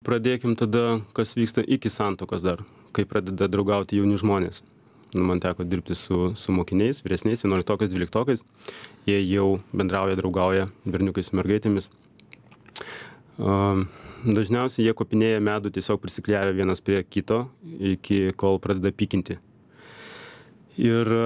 pradėkim tada kas vyksta iki santuokos dar kai pradeda draugauti jauni žmonės nu, man teko dirbti su, su mokiniais, vyresniais, 11-okais, 12-okais. Jie jau bendrauja, draugauja berniukai su mergaitėmis. Um, dažniausiai jie kopinėja medų tiesiog prisikliavę vienas prie kito, iki kol pradeda pykinti. Ir e,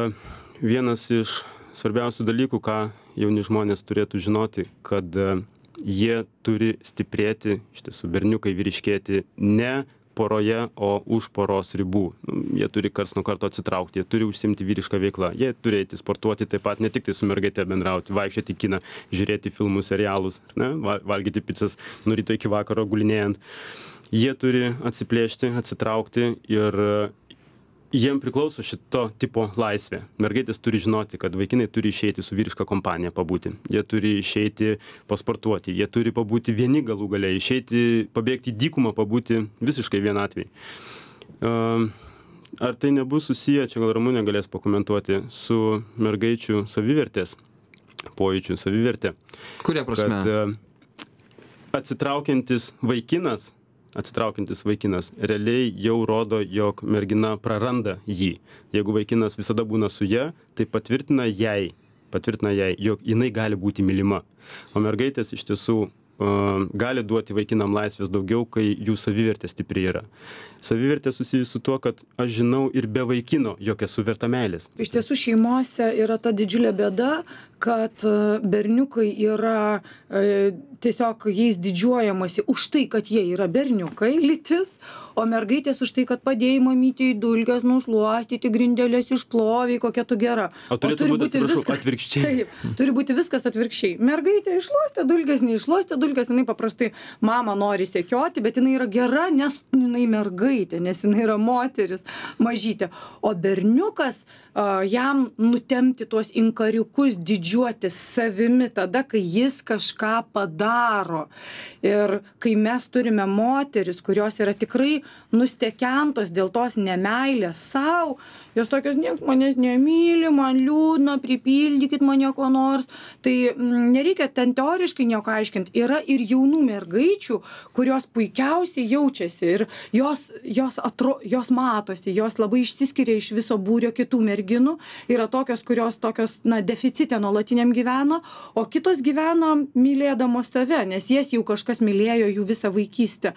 vienas iš svarbiausių dalykų, ką jauni žmonės turėtų žinoti, kad e, jie turi stiprėti iš tiesų berniukai vyriškėti ne poroje o už poros ribų nu, jie turi karts nuo karto atsitraukti jie turi užsiimti vyriška veikla jie turi eiti sportuoti taip pat ne tiktai su mergaite bendrauti vaikščioti į kiną žiūrėti filmus serialus ar ne va valgyti picas nuo ryto iki vakaro gulinėjant jie turi atsiplėšti atsitraukti ir jiem priklauso šito tipo laisvė mergaitės turi žinoti kad vaikinai turi išeiti su vyriška kompanija pabūti jie turi išeiti pasportuoti jie turi pabūti vieni galų gale išeiti pabėgti į dykumą pabūti visiškai vienatvėj ehm, ar tai nebus susiję čia gal ramunė galės pakomentuoti su mergaičių savivertės pojūčiu saviverte kuria prasme kad e, atsitraukiantis vaikinas atsitraukiantis vaikinas realiai jau rodo jog mergina praranda jį jeigu vaikinas visada būna su ja tai patvirtina jai patvirtina jai jog jinai gali būti mylima o mergaitės iš tiesų gali duoti vaikinam laisvės daugiau, kai jų savivertė stipri yra. Savivertė susijusi su tuo, kad aš žinau ir be vaikino, jog esu verta meilės. Iš tiesų šeimose yra ta didžiulė bėda, kad e, berniukai yra e, tiesiog jais didžiuojamasi už tai, kad jie yra berniukai lytis, o mergaitės už tai, kad padėjai mamytį į dulkes nušluostyti, grindelės išploviai, kokia tu gera. O turėtų o turi būti atsiprašau, viskas atvirkščiai. Taip, turi būti viskas atvirkščiai. Mergaitė išluostė dulkes, neišluostė dulkes, jinai paprastai mama nori sėkioti, bet jinai yra gera, nes jinai mergaitė, nes jinai yra moteris, mažytė. O berniukas, uh, jam nutempti tuos inkariukus didžiuotis savimi tada, kai jis kažką padaro. Ir kai mes turime moteris, kurios yra tikrai nustekiantos dėl tos nemailės savo, jos tokios, niekas manęs nemyli, man liūdna, pripildykit mane ko nors. Tai m, mm, nereikia ten teoriškai nieko aiškinti. Yra ir jaunų mergaičių, kurios puikiausiai jaučiasi ir jos, jos, atro, jos matosi, jos labai išsiskiria iš viso būrio kitų mergaičių merginų yra tokios kurios tokios na deficite nuolatiniam gyvena o kitos gyvena mylėdamos save nes jas jau kažkas mylėjo jų visą vaikystę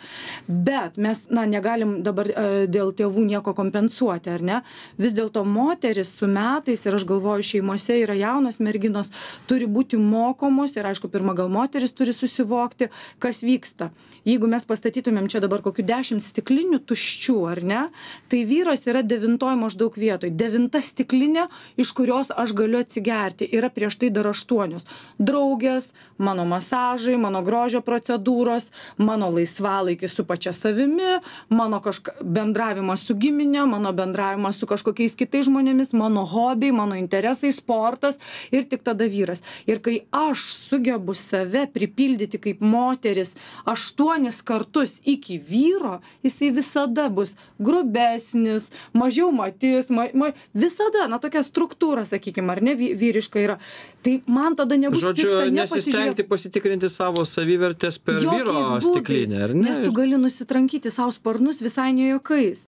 bet mes na negalim dabar e, dėl tėvų nieko kompensuoti ar ne vis dėlto moteris su metais ir aš galvoju šeimose yra jaunos merginos turi būti mokomos ir aišku pirma gal moteris turi susivokti kas vyksta jeigu mes pastatytumėm čia dabar kokių dešimt stiklinių tuščių ar ne tai vyras yra devintoj maždaug vietoj devinta stiklinę iš kurios aš galiu atsigerti yra prieš tai dar aštuonios draugės mano masažai mano grožio procedūros mano laisvalaikis su pačia savimi mano kažk bendravimas su gimine mano bendravimas su kažkokiais kitais žmonėmis mano hobiai mano interesai sportas ir tik tada vyras ir kai aš sugebu save pripildyti kaip moteris aštuonis kartus iki vyro jisai visada bus grubesnis mažiau matys ma ma visą tada, na tokia struktūra, sakykime, ar ne vyriška yra. Tai man tada nebus. Žodžiu, pikta, nesistengti pasitikrinti savo savivertės per vyro būdais, stiklinę, ar ne? Nes tu gali nusitrankyti savo sparnus visai ne jokais.